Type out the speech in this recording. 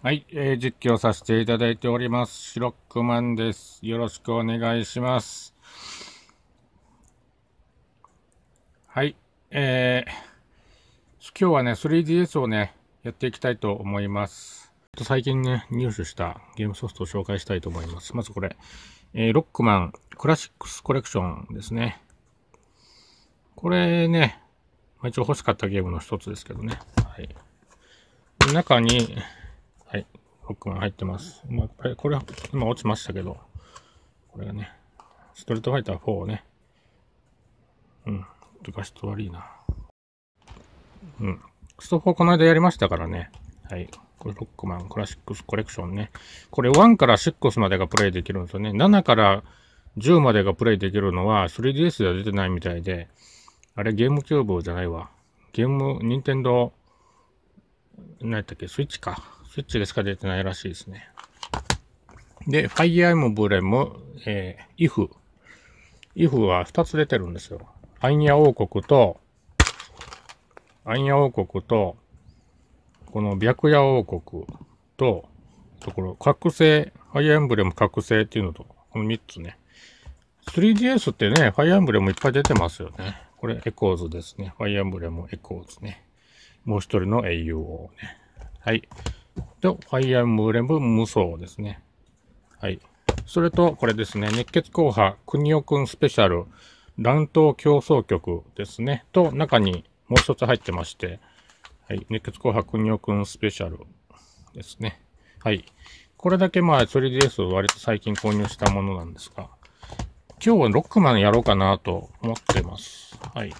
はい、えー、実況させていただいております。シロックマンです。よろしくお願いします。はい、えー、今日はね、3DS をね、やっていきたいと思います。最近ね、入手したゲームソフトを紹介したいと思います。まずこれ、えー、ロックマンクラシックスコレクションですね。これね、まあ、一応欲しかったゲームの一つですけどね。はい。中に、ロックマン入ってます。まあ、これは今落ちましたけど、これがね、ストリートファイター4をね、うん、とか人悪いな。うん。スト4この間やりましたからね。はい。これ、ロックマンクラシックスコレクションね。これ、1から6までがプレイできるんですよね。7から10までがプレイできるのは 3DS では出てないみたいで、あれ、ゲームキューブじゃないわ。ゲーム、ニンテンドー、何やったっけ、スイッチか。スイッチでしか出てないらしいですね。で、ファイ e ー m b l e えー、IF。IF は2つ出てるんですよ。アイニ王国と、アイニ王国と、この白夜王国と、ところ、覚醒、ファイアエンブレム覚醒っていうのと、この3つね。3DS ってね、ファイアエンブレムいっぱい出てますよね。これ、エコーズですね。ファイアエンブレムエコーズね。もう一人の英雄王ね。はい。と、ファイアームレム無双ですね。はい。それと、これですね、熱血硬派、国尾くんスペシャル、乱闘競争曲ですね。と、中にもう一つ入ってまして、はい。熱血硬派、国尾くんスペシャルですね。はい。これだけまあ 3DS を割と最近購入したものなんですが、今日はロックマンやろうかなと思ってます。はい。